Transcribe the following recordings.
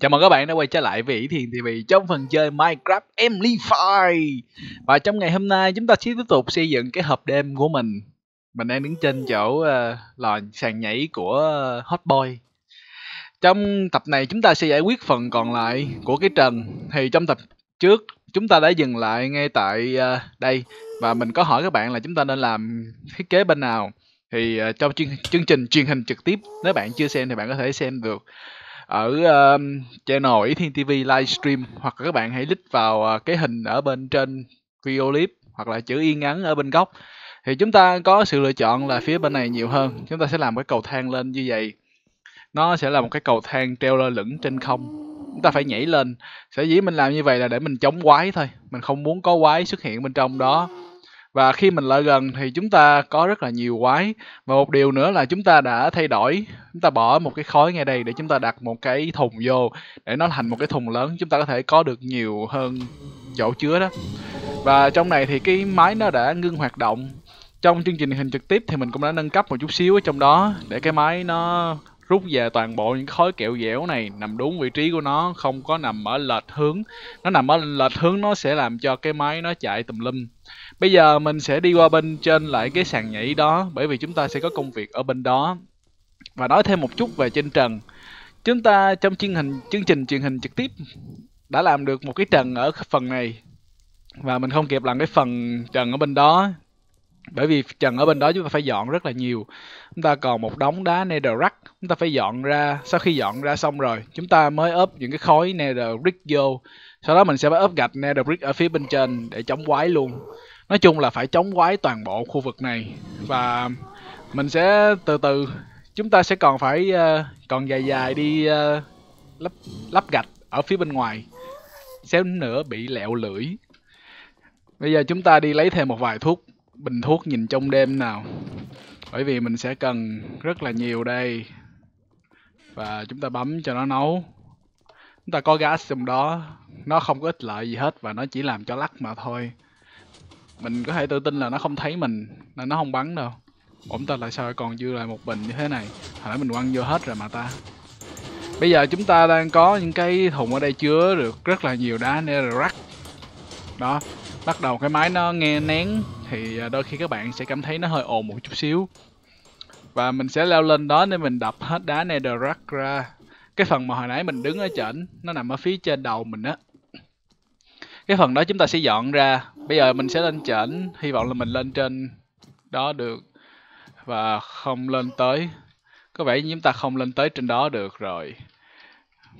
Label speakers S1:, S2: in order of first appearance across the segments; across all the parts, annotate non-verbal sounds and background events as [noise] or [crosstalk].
S1: Chào mừng các bạn đã quay trở lại với Ý Thiền TV trong phần chơi Minecraft Amplify Và trong ngày hôm nay chúng ta sẽ tiếp tục xây dựng cái hộp đêm của mình Mình đang đứng trên chỗ uh, lò sàn nhảy của uh, Hot Boy Trong tập này chúng ta sẽ giải quyết phần còn lại của cái trần Thì trong tập trước chúng ta đã dừng lại ngay tại uh, đây Và mình có hỏi các bạn là chúng ta nên làm thiết kế bên nào Thì uh, trong chương, chương trình truyền hình trực tiếp nếu bạn chưa xem thì bạn có thể xem được ở uh, channel Ý Thiên TV livestream hoặc các bạn hãy click vào à, cái hình ở bên trên video clip hoặc là chữ yên ngắn ở bên góc thì chúng ta có sự lựa chọn là phía bên này nhiều hơn chúng ta sẽ làm cái cầu thang lên như vậy nó sẽ là một cái cầu thang treo lơ lửng trên không chúng ta phải nhảy lên sở dĩ mình làm như vậy là để mình chống quái thôi mình không muốn có quái xuất hiện bên trong đó và khi mình lại gần thì chúng ta có rất là nhiều quái và một điều nữa là chúng ta đã thay đổi chúng ta bỏ một cái khói ngay đây để chúng ta đặt một cái thùng vô để nó thành một cái thùng lớn chúng ta có thể có được nhiều hơn chỗ chứa đó và trong này thì cái máy nó đã ngưng hoạt động trong chương trình hình trực tiếp thì mình cũng đã nâng cấp một chút xíu ở trong đó để cái máy nó rút về toàn bộ những khối kẹo dẻo này nằm đúng vị trí của nó không có nằm ở lệch hướng nó nằm ở lệch hướng nó sẽ làm cho cái máy nó chạy tùm lum Bây giờ mình sẽ đi qua bên trên lại cái sàn nhảy đó bởi vì chúng ta sẽ có công việc ở bên đó. Và nói thêm một chút về trên trần. Chúng ta trong chương hình chương trình truyền hình trực tiếp đã làm được một cái trần ở phần này và mình không kịp làm cái phần trần ở bên đó bởi vì trần ở bên đó chúng ta phải dọn rất là nhiều chúng ta còn một đống đá netherrack chúng ta phải dọn ra sau khi dọn ra xong rồi chúng ta mới ốp những cái khối netherbrick vô sau đó mình sẽ phải ốp gạch netherbrick ở phía bên trên để chống quái luôn nói chung là phải chống quái toàn bộ khu vực này và mình sẽ từ từ chúng ta sẽ còn phải uh, còn dài dài đi uh, lắp lắp gạch ở phía bên ngoài xéo nữa bị lẹo lưỡi bây giờ chúng ta đi lấy thêm một vài thuốc bình thuốc nhìn trong đêm nào bởi vì mình sẽ cần rất là nhiều đây và chúng ta bấm cho nó nấu chúng ta có gas trong đó nó không có ích lợi gì hết và nó chỉ làm cho lắc mà thôi mình có thể tự tin là nó không thấy mình là nó không bắn đâu ổn ta là sao còn dư lại một bình như thế này hồi nãy mình quăng vô hết rồi mà ta bây giờ chúng ta đang có những cái thùng ở đây chứa được rất là nhiều đá netherrack đó bắt đầu cái máy nó nghe nén thì à, đôi khi các bạn sẽ cảm thấy nó hơi ồn một chút xíu và mình sẽ leo lên đó nên mình đập hết đá netherrack ra cái phần mà hồi nãy mình đứng ở trển nó nằm ở phía trên đầu mình á cái phần đó chúng ta sẽ dọn ra bây giờ mình sẽ lên trển hy vọng là mình lên trên đó được và không lên tới có vẻ như chúng ta không lên tới trên đó được rồi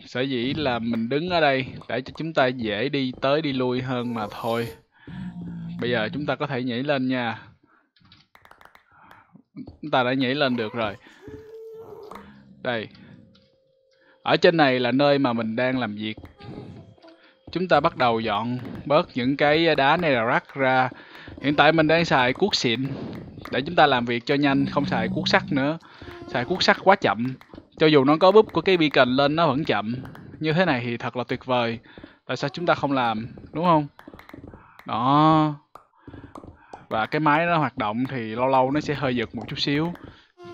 S1: sở dĩ là mình đứng ở đây để cho chúng ta dễ đi tới đi lui hơn mà thôi bây giờ chúng ta có thể nhảy lên nha chúng ta đã nhảy lên được rồi đây ở trên này là nơi mà mình đang làm việc chúng ta bắt đầu dọn bớt những cái đá này là rác ra hiện tại mình đang xài cuốc xịn để chúng ta làm việc cho nhanh không xài cuốc sắt nữa xài cuốc sắt quá chậm cho dù nó có búp của cái beacon lên nó vẫn chậm như thế này thì thật là tuyệt vời tại sao chúng ta không làm đúng không đó và cái máy nó hoạt động thì lâu lâu nó sẽ hơi giật một chút xíu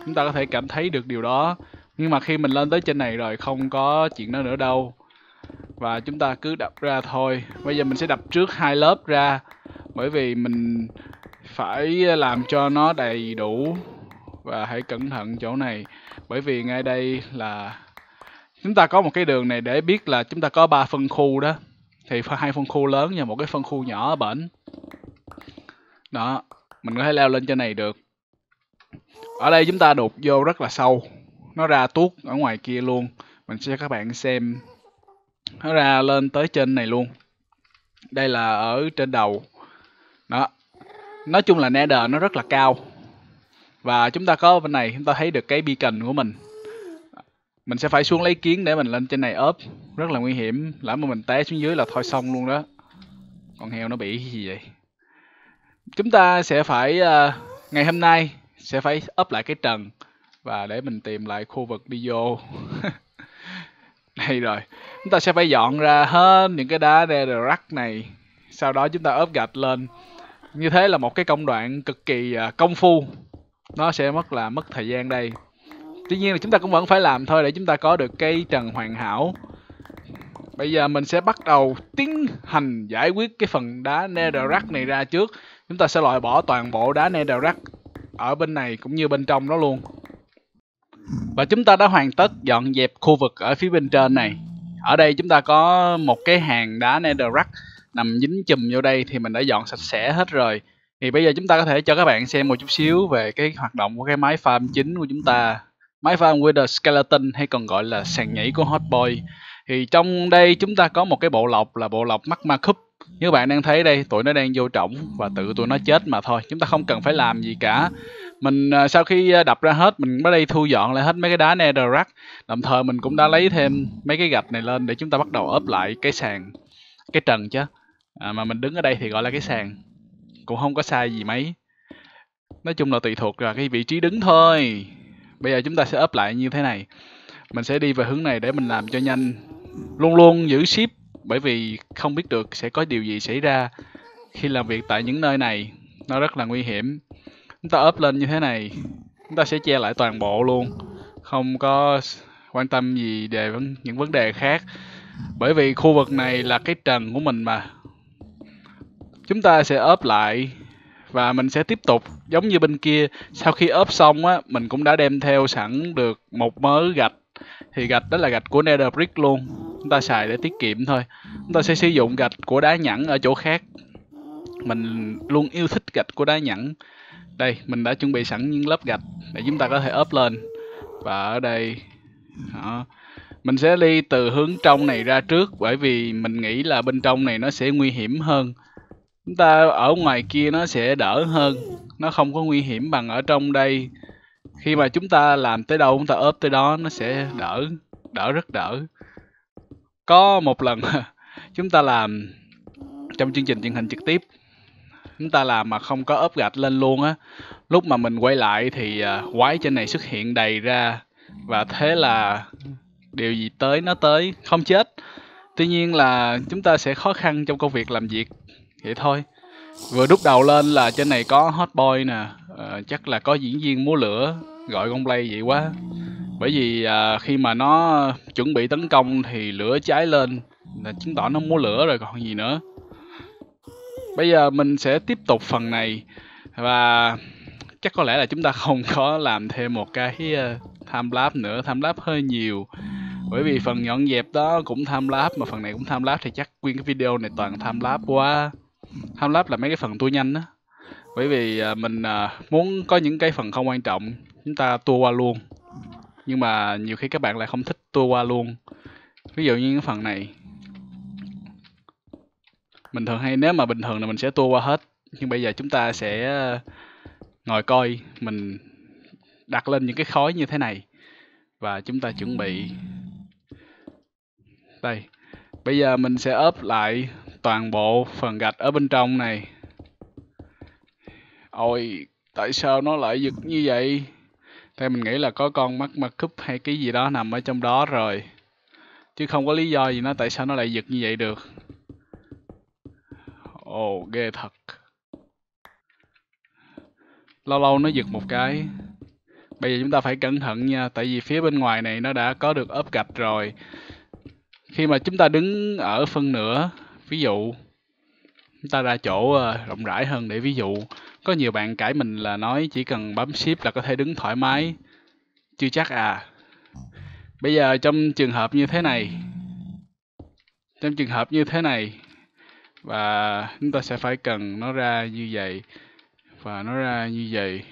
S1: chúng ta có thể cảm thấy được điều đó nhưng mà khi mình lên tới trên này rồi không có chuyện đó nữa đâu và chúng ta cứ đập ra thôi bây giờ mình sẽ đập trước hai lớp ra bởi vì mình phải làm cho nó đầy đủ và hãy cẩn thận chỗ này bởi vì ngay đây là chúng ta có một cái đường này để biết là chúng ta có ba phân khu đó thì hai phân khu lớn và một cái phân khu nhỏ ở bển đó mình có thể leo lên trên này được ở đây chúng ta đục vô rất là sâu nó ra tuốt ở ngoài kia luôn mình sẽ cho các bạn xem nó ra lên tới trên này luôn đây là ở trên đầu đó nói chung là nether nó rất là cao và chúng ta có bên này chúng ta thấy được cái beacon của mình mình sẽ phải xuống lấy kiến để mình lên trên này ốp rất là nguy hiểm lỡ mà mình té xuống dưới là thôi xong luôn đó con heo nó bị cái gì vậy chúng ta sẽ phải uh, ngày hôm nay sẽ phải ốp lại cái trần và để mình tìm lại khu vực đi vô [laughs] Đây rồi, chúng ta sẽ phải dọn ra hết những cái đá đe rắc này. Sau đó chúng ta ốp gạch lên. Như thế là một cái công đoạn cực kỳ à, công phu. Nó sẽ mất là mất thời gian đây. Tuy nhiên là chúng ta cũng vẫn phải làm thôi để chúng ta có được cái trần hoàn hảo. Bây giờ mình sẽ bắt đầu tiến hành giải quyết cái phần đá netherrack này ra trước. Chúng ta sẽ loại bỏ toàn bộ đá netherrack ở bên này cũng như bên trong đó luôn. Và chúng ta đã hoàn tất dọn dẹp khu vực ở phía bên trên này. Ở đây chúng ta có một cái hàng đá netherrack nằm dính chùm vô đây thì mình đã dọn sạch sẽ hết rồi. Thì bây giờ chúng ta có thể cho các bạn xem một chút xíu về cái hoạt động của cái máy farm chính của chúng ta. Máy farm Wither Skeleton hay còn gọi là sàn nhảy của Hot Boy. Thì trong đây chúng ta có một cái bộ lọc là bộ lọc Magma Cup. Như các bạn đang thấy đây, tụi nó đang vô trọng và tự tụi nó chết mà thôi. Chúng ta không cần phải làm gì cả mình à, sau khi à, đập ra hết mình mới đây thu dọn lại hết mấy cái đá netherrack đồng thời mình cũng đã lấy thêm mấy cái gạch này lên để chúng ta bắt đầu ốp lại cái sàn cái trần chứ à, mà mình đứng ở đây thì gọi là cái sàn cũng không có sai gì mấy nói chung là tùy thuộc vào cái vị trí đứng thôi bây giờ chúng ta sẽ ốp lại như thế này mình sẽ đi về hướng này để mình làm cho nhanh luôn luôn giữ ship bởi vì không biết được sẽ có điều gì xảy ra khi làm việc tại những nơi này nó rất là nguy hiểm chúng ta ốp lên như thế này chúng ta sẽ che lại toàn bộ luôn không có quan tâm gì về những vấn đề khác bởi vì khu vực này là cái trần của mình mà chúng ta sẽ ốp lại và mình sẽ tiếp tục giống như bên kia sau khi ốp xong á mình cũng đã đem theo sẵn được một mớ gạch thì gạch đó là gạch của nether brick luôn chúng ta xài để tiết kiệm thôi chúng ta sẽ sử dụng gạch của đá nhẵn ở chỗ khác mình luôn yêu thích gạch của đá nhẵn đây mình đã chuẩn bị sẵn những lớp gạch để chúng ta có thể ốp lên và ở đây đó. mình sẽ đi từ hướng trong này ra trước bởi vì mình nghĩ là bên trong này nó sẽ nguy hiểm hơn chúng ta ở ngoài kia nó sẽ đỡ hơn nó không có nguy hiểm bằng ở trong đây khi mà chúng ta làm tới đâu chúng ta ốp tới đó nó sẽ đỡ đỡ rất đỡ có một lần [laughs] chúng ta làm trong chương trình truyền hình trực tiếp chúng ta làm mà không có ốp gạch lên luôn á lúc mà mình quay lại thì à, quái trên này xuất hiện đầy ra và thế là điều gì tới nó tới không chết tuy nhiên là chúng ta sẽ khó khăn trong công việc làm việc vậy thôi vừa đúc đầu lên là trên này có hot boy nè à, chắc là có diễn viên múa lửa gọi con play vậy quá bởi vì à, khi mà nó chuẩn bị tấn công thì lửa cháy lên là chứng tỏ nó múa lửa rồi còn gì nữa bây giờ mình sẽ tiếp tục phần này và chắc có lẽ là chúng ta không có làm thêm một cái ờ, tham lab nữa tham lab hơi nhiều bởi vì phần nhọn dẹp đó cũng tham lab mà phần này cũng tham lab thì chắc nguyên cái video này toàn tham lab quá tham lab là mấy cái phần tua nhanh đó bởi vì ờ, mình ờ, muốn có những cái phần không quan trọng chúng ta tua qua luôn nhưng mà nhiều khi các bạn lại không thích tua qua luôn ví dụ như cái phần này mình thường hay nếu mà bình thường là mình sẽ tua qua hết nhưng bây giờ chúng ta sẽ ờ, ngồi coi mình đặt lên những cái khói như thế này và chúng ta chuẩn bị đây bây giờ mình sẽ ốp lại toàn bộ phần gạch ở bên trong này ôi tại sao nó lại giật như vậy thì mình nghĩ là có con mắt mặt cúp hay cái gì đó nằm ở trong đó rồi chứ không có lý do gì nó tại sao nó lại giật như vậy được Ồ, oh, ghê thật. Lâu lâu nó giật một cái. Bây giờ chúng ta phải cẩn thận nha, tại vì phía bên ngoài này nó đã có được ốp gạch rồi. Khi mà chúng ta đứng ở phân nửa, ví dụ chúng ta ra chỗ ờ, rộng rãi hơn để ví dụ có nhiều bạn cãi mình là nói chỉ cần bấm ship là có thể đứng thoải mái chưa chắc à bây giờ trong trường hợp như thế này trong trường hợp như thế này và chúng ta sẽ phải cần nó ra như vậy và nó ra như vậy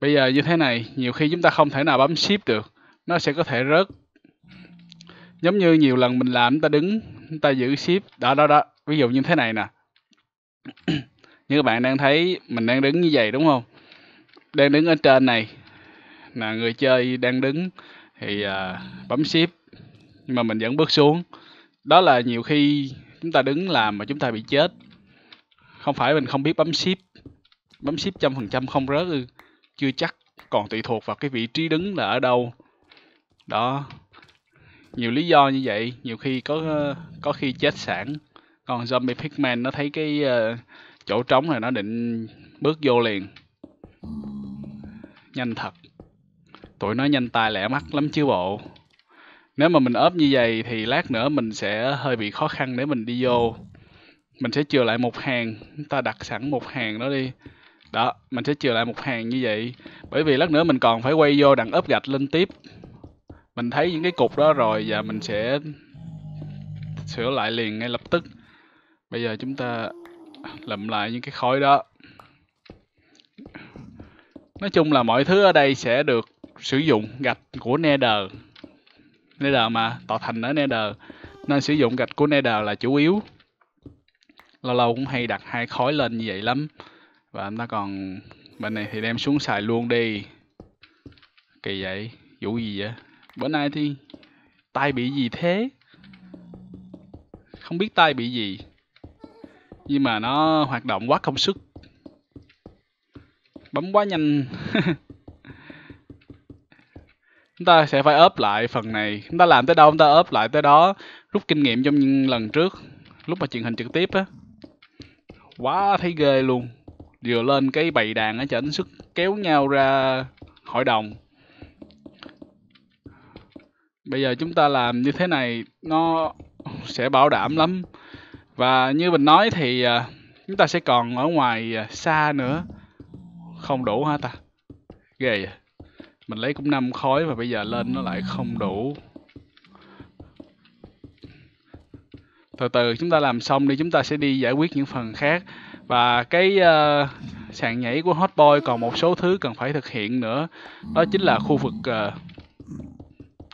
S1: bây giờ như thế này nhiều khi chúng ta không thể nào bấm ship được nó sẽ có thể rớt giống như nhiều lần mình làm chúng ta đứng chúng ta giữ ship đó đó đó ví dụ như thế này nè [coughs] như các bạn đang thấy mình đang đứng như vậy đúng không đang đứng ở trên này là người chơi đang đứng thì uh, bấm ship nhưng mà mình vẫn bước xuống đó là nhiều khi chúng ta đứng làm mà chúng ta bị chết không phải mình không biết bấm ship bấm ship trăm phần trăm không rớt chưa chắc còn tùy thuộc vào cái vị trí đứng là ở đâu đó nhiều lý do như vậy nhiều khi có có khi chết sẵn còn zombie pigman nó thấy cái ờ, chỗ trống này nó định bước vô liền nhanh thật tụi nó nhanh tay lẻ mắt lắm chứ bộ nếu mà mình ốp như vậy thì lát nữa mình sẽ hơi bị khó khăn để mình đi vô mình sẽ chừa lại một hàng chúng ta đặt sẵn một hàng đó đi đó mình sẽ chừa lại một hàng như vậy bởi vì lát nữa mình còn phải quay vô đặng ốp gạch lên tiếp mình thấy những cái cục đó rồi và mình sẽ sửa lại liền ngay lập tức bây giờ chúng ta lụm lại những cái khối đó nói chung là mọi thứ ở đây sẽ được sử dụng gạch của nether Nether mà tạo thành ở Nether nên sử dụng gạch của Nether là chủ yếu lâu lâu cũng hay đặt hai khối lên như vậy lắm và anh ta còn bên này thì đem xuống xài luôn đi kỳ vậy vụ gì vậy bữa nay thì tay bị gì thế không biết tay bị gì nhưng mà nó hoạt động quá công sức bấm quá nhanh [laughs] chúng ta sẽ phải up lại phần này chúng ta làm tới đâu chúng ta up lại tới đó rút kinh nghiệm trong những lần trước lúc mà truyền hình trực tiếp á quá thấy ghê luôn vừa lên cái bầy đàn á chảnh sức kéo nhau ra hội đồng bây giờ chúng ta làm như thế này nó sẽ bảo đảm lắm và như mình nói thì à, chúng ta sẽ còn ở ngoài à, xa nữa không đủ hả ta ghê vậy mình lấy cũng 5 khối và bây giờ lên nó lại không đủ từ từ chúng ta làm xong đi chúng ta sẽ đi giải quyết những phần khác và cái uh, sàn nhảy của hot boy còn một số thứ cần phải thực hiện nữa đó chính là khu vực uh,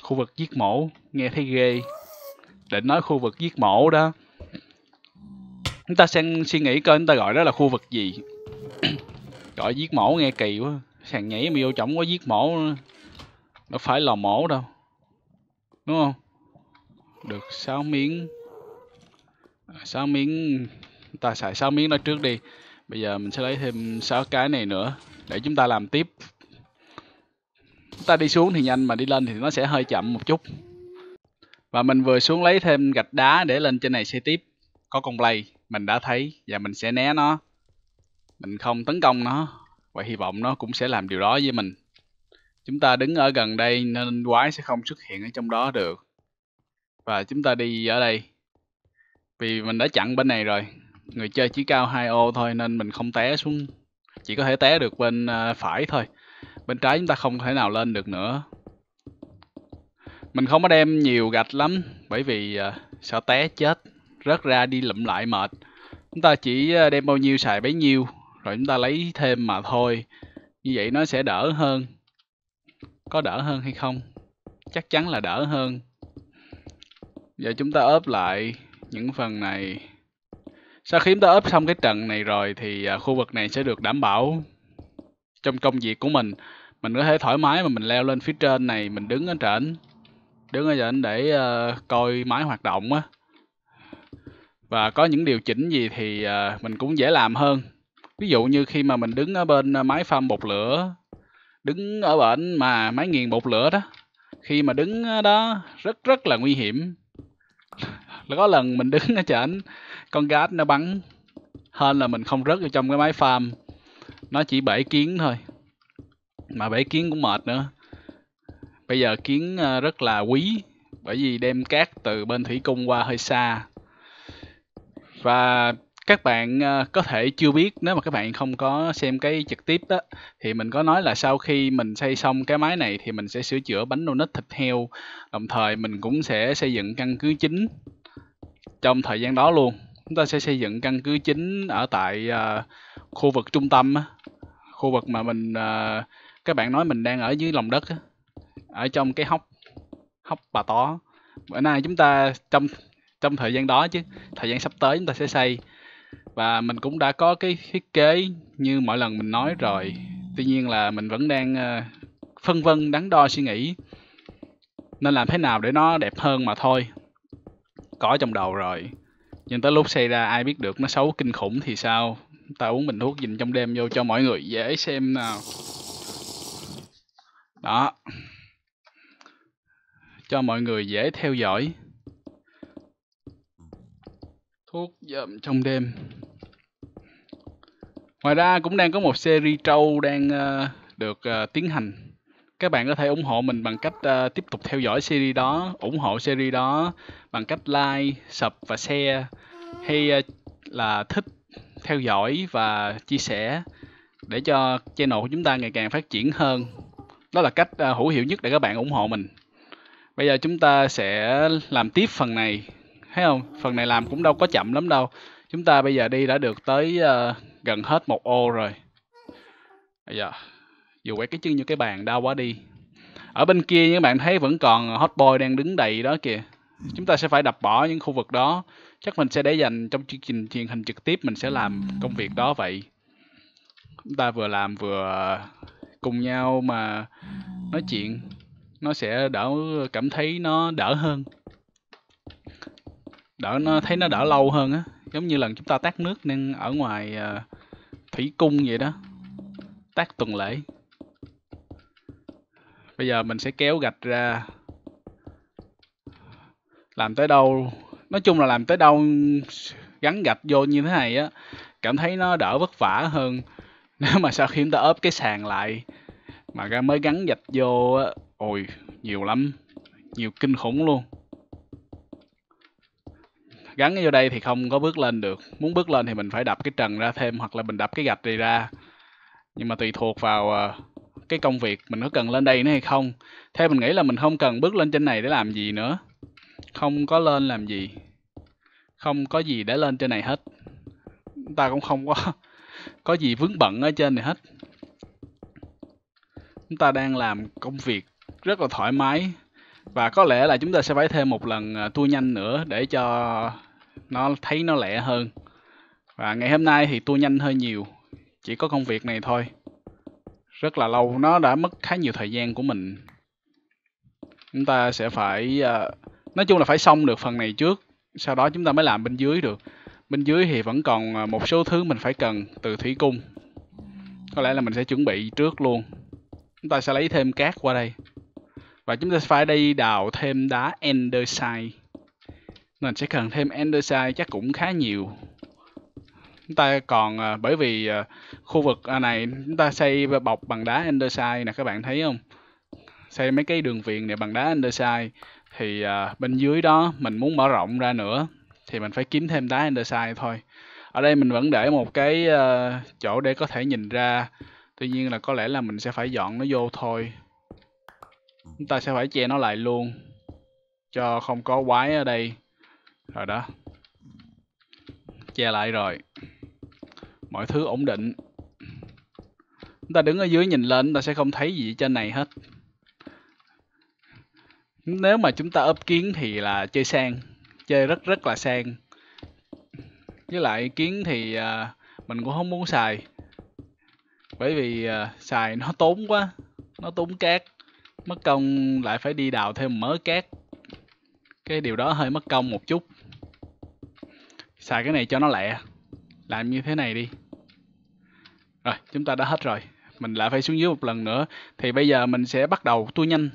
S1: khu vực giết mổ nghe thấy ghê định nói khu vực giết mổ đó chúng ta sẽ suy nghĩ coi chúng ta gọi đó là khu vực gì [coughs] gọi giết mổ nghe kỳ quá thằng nhảy mà vô trọng có giết mổ nó phải là mổ đâu đúng không được 6 miếng 6 à, miếng ta xài 6 miếng đó trước đi bây giờ mình sẽ lấy thêm 6 cái này nữa để chúng ta làm tiếp ta đi xuống thì nhanh mà đi lên thì nó sẽ hơi chậm một chút và mình vừa xuống lấy thêm gạch đá để lên trên này xây tiếp có con play mình đã thấy và mình sẽ né nó mình không tấn công nó và hy vọng nó cũng sẽ làm điều đó với mình. Chúng ta đứng ở gần đây nên quái sẽ không xuất hiện ở trong đó được. Và chúng ta đi ở đây. Vì mình đã chặn bên này rồi. Người chơi chỉ cao 2 ô thôi nên mình không té xuống. Chỉ có thể té được bên à, phải thôi. Bên trái chúng ta không thể nào lên được nữa. Mình không có đem nhiều gạch lắm bởi vì à, sợ té chết, rớt ra đi lụm lại mệt. Chúng ta chỉ à, đem bao nhiêu xài bấy nhiêu rồi chúng ta lấy thêm mà thôi như vậy nó sẽ đỡ hơn có đỡ hơn hay không chắc chắn là đỡ hơn giờ chúng ta ốp lại những phần này sau khi chúng ta ốp xong cái trần này rồi thì à, khu vực này sẽ được đảm bảo trong công việc của mình mình có thể thoải mái mà mình leo lên phía trên này mình đứng ở trển đứng ở trển để uh, coi máy hoạt động á và có những điều chỉnh gì thì uh, mình cũng dễ làm hơn ví dụ như khi mà mình đứng ở bên à, máy pha bột lửa đứng ở bển mà máy nghiền bột lửa đó khi mà đứng đó rất rất là nguy hiểm [laughs] có lần mình đứng ở trển con gát nó bắn hơn là mình không rớt vô trong cái máy farm nó chỉ bể kiến thôi mà bể kiến cũng mệt nữa bây giờ kiến à, rất là quý bởi vì đem cát từ bên thủy cung qua hơi xa và các bạn ờ, có thể chưa biết nếu mà các bạn không có xem cái trực tiếp đó thì mình có nói là sau khi mình xây xong cái máy này thì mình sẽ sửa chữa bánh donut thịt heo đồng thời mình cũng sẽ xây dựng căn cứ chính trong thời gian đó luôn chúng ta sẽ xây dựng căn cứ chính ở tại ờ, khu vực trung tâm khu vực mà mình ờ, các bạn nói mình đang ở dưới lòng đất ở trong cái hốc hốc bà tó bữa nay chúng ta trong trong thời gian đó chứ thời gian sắp tới chúng ta sẽ xây và mình cũng đã có cái thiết kế như mọi lần mình nói rồi tuy nhiên là mình vẫn đang ờ, phân vân đắn đo suy nghĩ nên làm thế nào để nó đẹp hơn mà thôi có trong đầu rồi nhưng tới lúc xây ra ai biết được nó xấu kinh khủng thì sao ta uống bình thuốc dình trong đêm vô cho mọi người dễ xem nào đó cho mọi người dễ theo dõi thuốc dậm trong đêm ngoài ra cũng đang có một series trâu đang uh, được uh, tiến hành các bạn có thể ủng hộ mình bằng cách uh, tiếp tục theo dõi series đó ủng hộ series đó bằng cách like sub và share hay uh, là thích theo dõi và chia sẻ để cho channel của chúng ta ngày càng phát triển hơn đó là cách uh, hữu hiệu nhất để các bạn ủng hộ mình bây giờ chúng ta sẽ làm tiếp phần này thấy không phần này làm cũng đâu có chậm lắm đâu chúng ta bây giờ đi đã được tới uh, gần hết một ô rồi bây giờ dù quét cái chân như cái bàn đau quá đi ở bên kia các bạn thấy vẫn còn hot boy đang đứng đầy đó kìa chúng ta sẽ phải đập bỏ những khu vực đó chắc mình sẽ để dành trong chương trình truyền hình trực tiếp mình sẽ làm công việc đó vậy chúng ta vừa làm vừa cùng nhau mà nói chuyện nó sẽ đỡ cảm thấy nó đỡ hơn đỡ nó thấy nó đỡ lâu hơn á giống như lần chúng ta tát nước nên ở ngoài uh, thủy cung vậy đó tát tuần lễ bây giờ mình sẽ kéo gạch ra làm tới đâu nói chung là làm tới đâu gắn gạch vô như thế này á cảm thấy nó đỡ vất vả hơn [laughs] nếu mà sau khi chúng ta ốp cái sàn lại mà ra mới gắn gạch vô á ôi nhiều lắm nhiều kinh khủng luôn gắn vô đây thì không có bước lên được muốn bước lên thì mình phải đập cái trần ra thêm hoặc là mình đập cái gạch gì ra nhưng mà tùy thuộc vào ờ, cái công việc mình có cần lên đây nữa hay không theo mình nghĩ là mình không cần bước lên trên này để làm gì nữa không có lên làm gì không có gì để lên trên này hết ta cũng không có [laughs] có gì vướng bận ở trên này hết chúng ta đang làm công việc rất là thoải mái và có lẽ là chúng ta sẽ phải thêm một lần ờ, tua nhanh nữa để cho nó thấy nó lẹ hơn và ngày hôm nay thì tôi nhanh hơn nhiều chỉ có công việc này thôi rất là lâu nó đã mất khá nhiều thời gian của mình chúng ta sẽ phải à, nói chung là phải xong được phần này trước sau đó chúng ta mới làm bên dưới được bên dưới thì vẫn còn à, một số thứ mình phải cần từ thủy cung có lẽ là mình sẽ chuẩn bị trước luôn chúng ta sẽ lấy thêm cát qua đây và chúng ta phải đi đào thêm đá endersite mình sẽ cần thêm andesite chắc cũng khá nhiều chúng ta còn à, bởi vì à, khu vực à, này chúng ta xây bọc bằng đá andesite nè các bạn thấy không xây mấy cái đường viền này bằng đá andesite thì bên dưới đó mình muốn mở rộng ra nữa thì mình phải kiếm thêm đá andesite thôi ở đây mình vẫn để một cái chỗ để có thể nhìn ra tuy nhiên là có lẽ là mình sẽ phải dọn nó vô thôi chúng ta sẽ phải che nó lại luôn cho không có quái ở đây rồi đó che lại rồi mọi thứ ổn định chúng ta đứng ở dưới nhìn lên chúng ta sẽ không thấy gì trên này hết nếu mà chúng ta ấp kiến thì là chơi sang chơi rất rất là sang với lại kiến thì à, mình cũng không muốn xài bởi vì à, xài nó tốn quá nó tốn cát mất công lại phải đi đào thêm mớ cát cái điều đó hơi mất công một chút xài cái này cho nó lẹ làm như thế này đi rồi chúng ta đã hết rồi mình lại phải xuống dưới một lần nữa thì bây giờ mình sẽ bắt đầu tua nhanh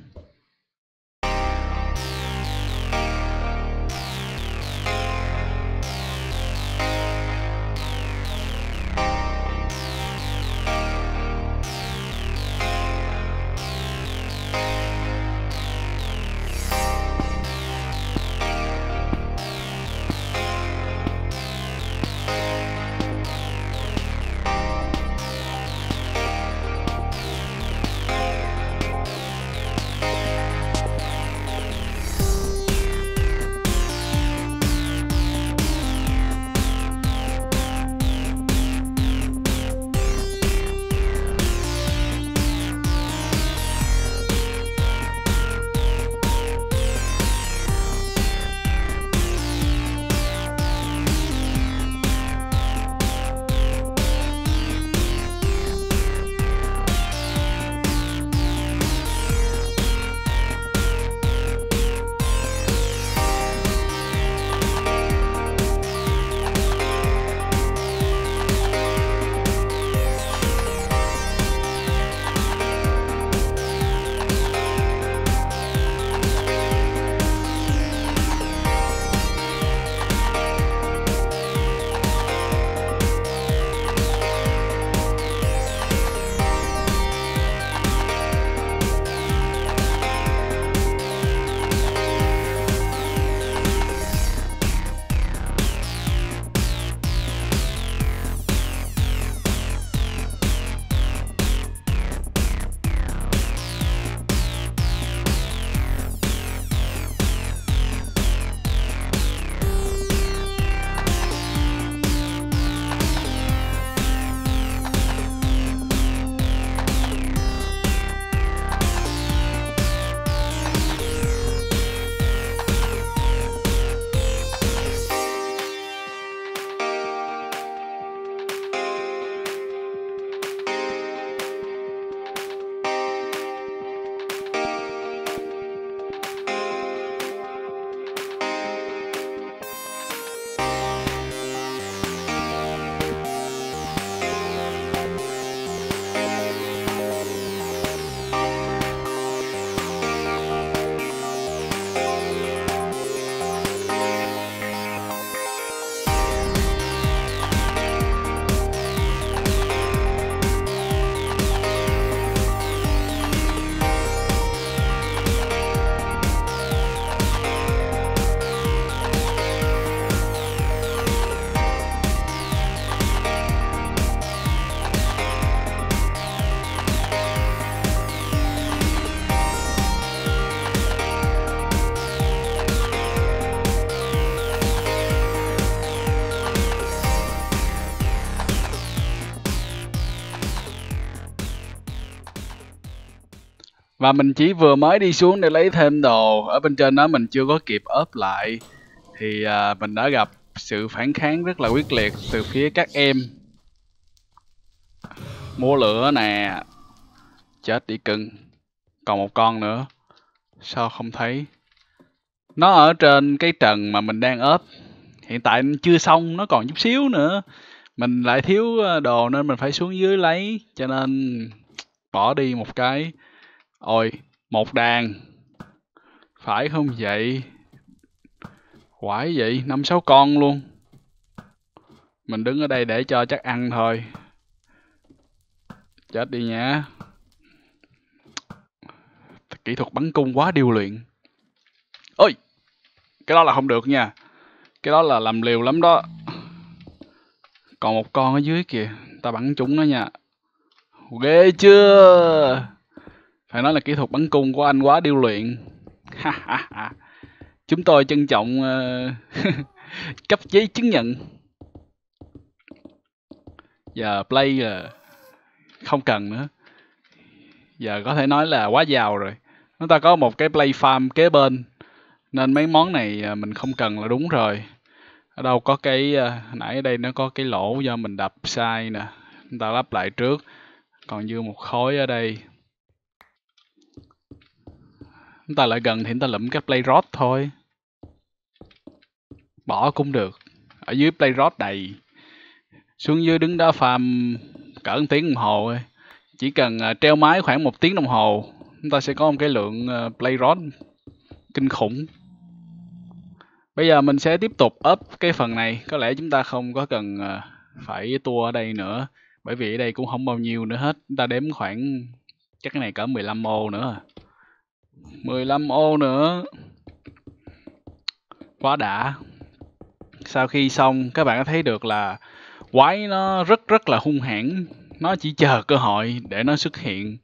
S1: và mình chỉ vừa mới đi xuống để lấy thêm đồ ở bên trên đó mình chưa có kịp ốp lại thì à, mình đã gặp sự phản kháng rất là quyết liệt từ phía các em mua lửa nè chết đi cưng còn một con nữa sao không thấy nó ở trên cái trần mà mình đang ốp hiện tại chưa xong nó còn chút xíu nữa mình lại thiếu à, đồ nên mình phải xuống dưới lấy cho nên bỏ đi một cái Ôi, một đàn. Phải không vậy? Quái vậy, năm sáu con luôn. Mình đứng ở đây để cho chắc ăn thôi. Chết đi nha. Kỹ thuật bắn cung quá điêu luyện. Ôi! Cái đó là không được nha. Cái đó là làm liều lắm đó. Còn một con ở dưới kìa. Ta bắn chúng nó nha. Ghê chưa? phải nói là kỹ thuật bắn cung của anh quá điêu luyện chúng tôi trân trọng ờ, [laughs] cấp giấy chứng nhận giờ play là ờ, không cần nữa giờ có thể nói là quá giàu rồi chúng ta có một cái play farm kế bên nên mấy món này ờ, mình không cần là đúng rồi ở đâu có cái nãy ở đây nó có cái lỗ do mình đập sai nè chúng ta lắp lại trước còn dư một khối ở đây chúng ta lại gần thì chúng ta lụm cái play rod thôi bỏ cũng được ở dưới play rod đầy xuống dưới đứng đó farm cỡ một tiếng đồng hồ thôi chỉ cần à, treo máy khoảng một tiếng đồng hồ chúng ta sẽ có một cái lượng à, play rod kinh khủng bây giờ mình sẽ tiếp tục up cái phần này có lẽ chúng ta không có cần à, phải tua ở đây nữa bởi vì ở đây cũng không bao nhiêu nữa hết chúng ta đếm khoảng chắc cái này cỡ 15 ô nữa 15 ô nữa quá đã sau khi xong các bạn có thấy được là quái nó rất rất là hung hãn nó chỉ chờ cơ hội để nó xuất hiện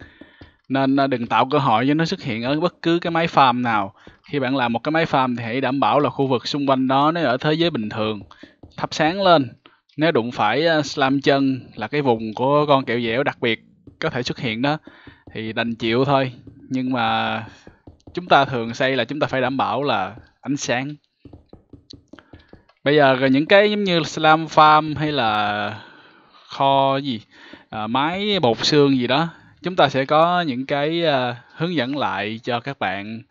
S1: nên à, đừng tạo cơ hội cho nó xuất hiện ở bất cứ cái máy farm nào khi bạn làm một cái máy farm thì hãy đảm bảo là khu vực xung quanh đó nó ở thế giới bình thường thắp sáng lên nếu đụng phải à, slam chân là cái vùng của con kẹo dẻo đặc biệt có thể xuất hiện đó thì đành chịu thôi nhưng mà chúng ta thường xây là chúng ta phải đảm bảo là ánh sáng bây giờ rồi những cái giống như slam farm hay là kho gì à, máy bột xương gì đó chúng ta sẽ có những cái uh, hướng dẫn lại cho các bạn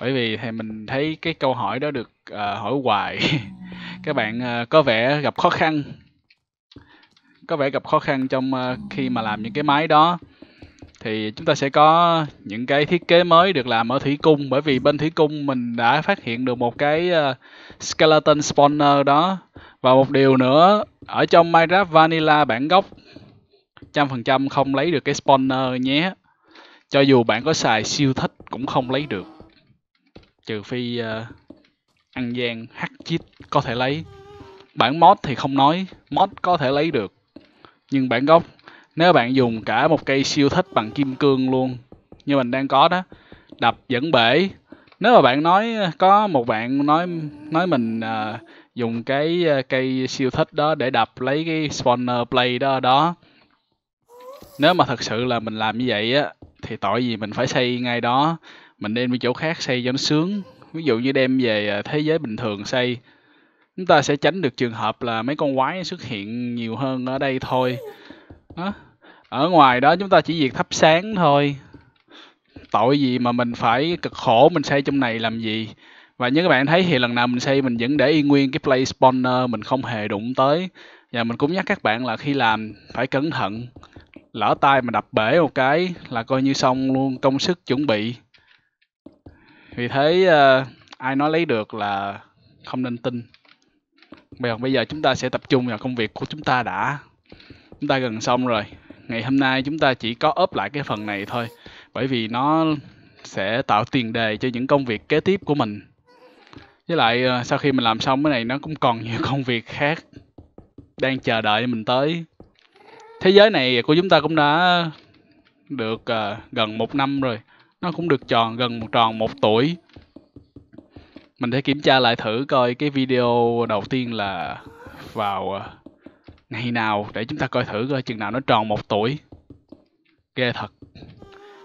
S1: bởi vì thì mình thấy cái câu hỏi đó được uh, hỏi hoài [laughs] các bạn uh, có vẻ gặp khó khăn có vẻ gặp khó khăn trong uh, khi mà làm những cái máy đó thì chúng ta sẽ có những cái thiết kế mới được làm ở thủy cung bởi vì bên thủy cung mình đã phát hiện được một cái uh, skeleton spawner đó và một điều nữa ở trong Minecraft Vanilla bản gốc trăm phần trăm không lấy được cái spawner nhé cho dù bạn có xài siêu thích cũng không lấy được trừ phi uh, ăn gian hack cheat có thể lấy bản mod thì không nói mod có thể lấy được nhưng bản gốc nếu bạn dùng cả một cây siêu thích bằng kim cương luôn như mình đang có đó đập vẫn bể nếu mà bạn nói có một bạn nói nói mình à, dùng cái à, cây siêu thích đó để đập lấy cái spawner play đó đó nếu mà thật sự là mình làm như vậy á thì tội gì mình phải xây ngay đó mình đem đi chỗ khác xây cho nó sướng ví dụ như đem về à, thế giới bình thường xây chúng ta sẽ tránh được trường hợp là mấy con quái xuất hiện nhiều hơn ở đây thôi đó ở ngoài đó chúng ta chỉ việc thắp sáng thôi tội gì mà mình phải cực khổ mình xây trong này làm gì và như các bạn thấy thì lần nào mình xây mình vẫn để y nguyên cái play spawner mình không hề đụng tới và mình cũng nhắc các bạn là khi làm phải cẩn thận lỡ tay mà đập bể một cái là coi như xong luôn công sức chuẩn bị vì thế uh, ai nói lấy được là không nên tin bây giờ, bây giờ chúng ta sẽ tập trung vào công việc của chúng ta đã chúng ta gần xong rồi ngày hôm nay chúng ta chỉ có ốp lại cái phần này thôi bởi vì nó sẽ tạo tiền đề cho những công việc kế tiếp của mình với lại ờ, sau khi mình làm xong cái này nó cũng còn nhiều [laughs] công việc khác đang chờ đợi mình tới thế giới này của chúng ta cũng đã được uh, gần một năm rồi nó cũng được tròn gần một tròn một tuổi mình sẽ kiểm tra lại thử coi cái video đầu tiên là vào ờ, ngày nào để chúng ta coi thử coi chừng nào nó tròn một tuổi ghê thật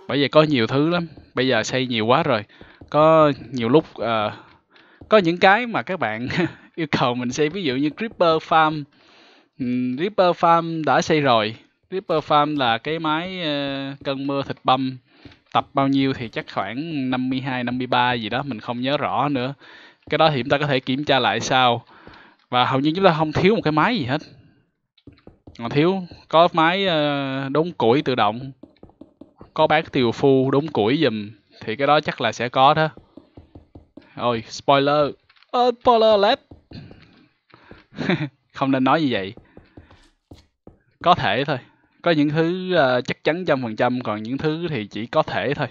S1: bởi vì có nhiều thứ lắm bây giờ xây nhiều quá rồi có nhiều lúc uh, có những cái mà các bạn [laughs] yêu cầu mình xây ví dụ như Creeper Farm um, ừ, Creeper Farm đã xây rồi Creeper Farm là cái máy uh, cân mưa thịt băm tập bao nhiêu thì chắc khoảng 52 53 gì đó mình không nhớ rõ nữa cái đó thì chúng ta có thể kiểm tra lại sau và hầu như chúng ta không thiếu một cái máy gì hết thiếu có máy ờ, đốn củi tự động có bác tiều phu đốn củi giùm thì cái đó chắc là sẽ có đó ôi spoiler uh, spoiler lab [laughs] không nên nói như vậy có thể thôi có những thứ uh, chắc chắn trăm phần trăm còn những thứ thì chỉ có thể thôi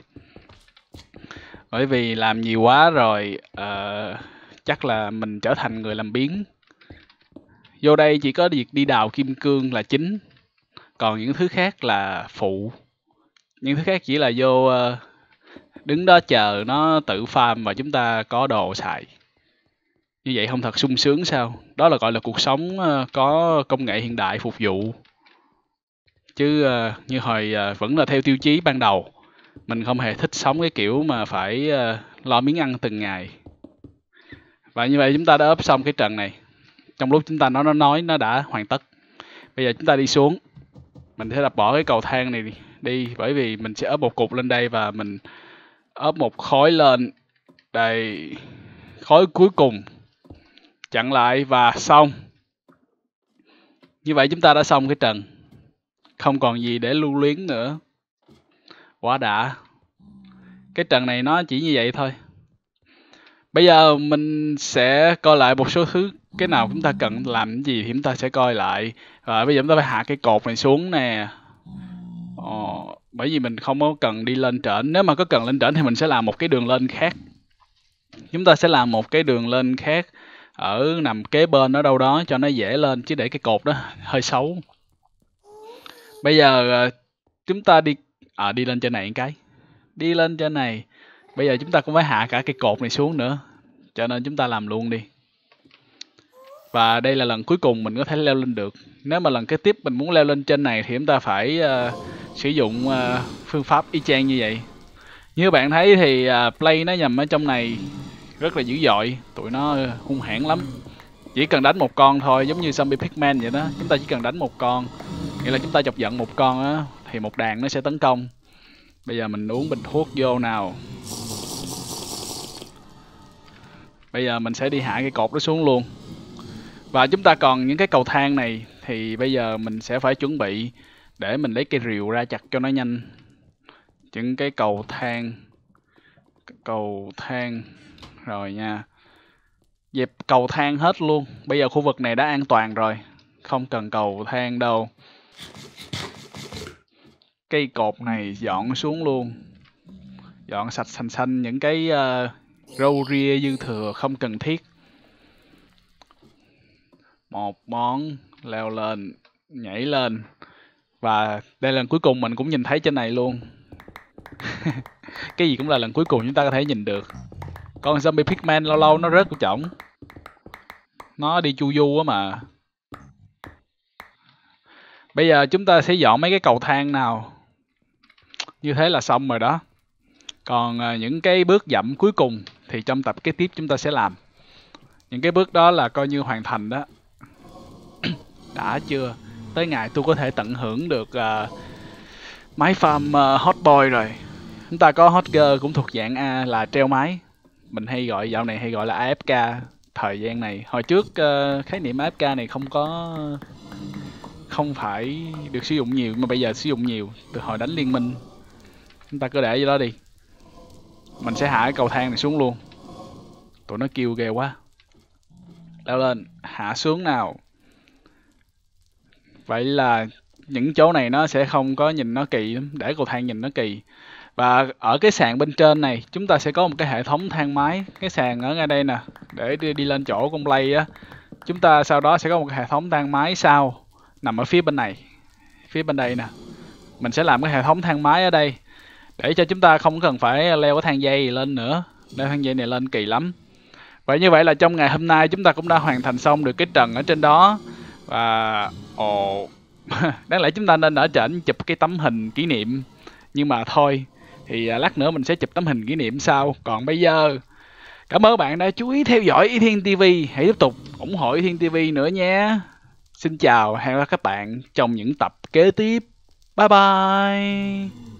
S1: bởi vì làm nhiều quá rồi uh, chắc là mình trở thành người làm biến vô đây chỉ có việc đi đào kim cương là chính còn những thứ khác là phụ những thứ khác chỉ là vô ờ, đứng đó chờ nó tự farm và chúng ta có đồ xài như vậy không thật sung sướng sao đó là gọi là cuộc sống ờ, có công nghệ hiện đại phục vụ chứ ờ, như hồi vẫn là theo tiêu chí ban đầu mình không hề thích sống cái kiểu mà phải lo miếng ăn từng ngày và như vậy chúng ta đã ốp xong cái trận này trong lúc chúng ta nó nó nói nó đã hoàn tất bây giờ chúng ta đi xuống mình sẽ là bỏ cái cầu thang này đi, đi bởi vì mình sẽ ốp một cục lên đây và mình ấp một khối lên đây khối cuối cùng chặn lại và xong như vậy chúng ta đã xong cái trần không còn gì để lưu luyến nữa quá đã cái trần này nó chỉ như vậy thôi bây giờ mình sẽ coi lại một số thứ cái nào chúng ta cần làm gì thì chúng ta sẽ coi lại và bây giờ chúng ta phải hạ cái cột này xuống nè ờ, bởi vì mình không có cần đi lên trển nếu mà có cần lên trển thì mình sẽ làm một cái đường lên khác chúng ta sẽ làm một cái đường lên khác ở nằm kế bên ở đâu đó cho nó dễ lên chứ để cái cột đó hơi xấu bây giờ ờ, chúng ta đi à, đi lên trên này cái đi lên trên này bây giờ chúng ta cũng phải hạ cả cái cột này xuống nữa cho nên chúng ta làm luôn đi và đây là lần cuối cùng mình có thể leo lên được nếu mà lần kế tiếp mình muốn leo lên trên này thì chúng ta phải uh, sử dụng uh, phương pháp y chang như vậy như bạn thấy thì uh, play nó nhầm ở trong này rất là dữ dội tụi nó hung hãn lắm chỉ cần đánh một con thôi giống như zombie pigman vậy đó chúng ta chỉ cần đánh một con nghĩa là chúng ta chọc giận một con á thì một đàn nó sẽ tấn công bây giờ mình uống bình thuốc vô nào bây giờ mình sẽ đi hạ cái cột đó xuống luôn và chúng ta còn những cái cầu thang này thì bây giờ mình sẽ phải chuẩn bị để mình lấy cây rìu ra chặt cho nó nhanh những cái cầu thang cầu thang rồi nha dẹp cầu thang hết luôn bây giờ khu vực này đã an toàn rồi không cần cầu thang đâu cây cột này dọn xuống luôn dọn sạch xanh xanh những cái uh, râu ria dư thừa không cần thiết một món leo lên nhảy lên và đây là lần cuối cùng mình cũng nhìn thấy trên này luôn [laughs] cái gì cũng là lần cuối cùng chúng ta có thể nhìn được con zombie pigman lâu lâu nó rớt của chổng nó đi chu du á mà bây giờ chúng ta sẽ dọn mấy cái cầu thang nào như thế là xong rồi đó còn à, những cái bước dặm cuối cùng thì trong tập kế tiếp chúng ta sẽ làm những cái bước đó là coi như hoàn thành đó đã chưa tới ngày tôi có thể tận hưởng được uh, máy farm uh, hot boy rồi chúng ta có hot girl cũng thuộc dạng a là treo máy mình hay gọi dạo này hay gọi là afk thời gian này hồi trước uh, khái niệm afk này không có không phải được sử dụng nhiều mà bây giờ sử dụng nhiều từ hồi đánh liên minh chúng ta cứ để vô đó đi mình sẽ hạ cái cầu thang này xuống luôn tụi nó kêu ghê quá leo lên hạ xuống nào vậy là những chỗ này nó sẽ không có nhìn nó kỳ lắm để cầu thang nhìn nó kỳ và ở cái sàn bên trên này chúng ta sẽ có một cái hệ thống thang máy cái sàn ở ngay đây nè để đi, đi lên chỗ công play á chúng ta sau đó sẽ có một cái hệ thống thang máy sau nằm ở phía bên này phía bên đây nè mình sẽ làm cái hệ thống thang máy ở đây để cho chúng ta không cần phải leo cái thang dây lên nữa leo thang dây này lên kỳ lắm vậy như vậy là trong ngày hôm nay chúng ta cũng đã hoàn thành xong được cái trần ở trên đó và ồ [laughs] đáng lẽ chúng ta nên ở trên chụp cái tấm hình kỷ niệm nhưng mà thôi thì à, lát nữa mình sẽ chụp tấm hình kỷ niệm sau còn bây giờ cảm ơn bạn đã chú ý theo dõi ý thiên tv hãy tiếp tục ủng hộ ý thiên tv nữa nhé xin chào hẹn gặp các bạn trong những tập kế tiếp bye bye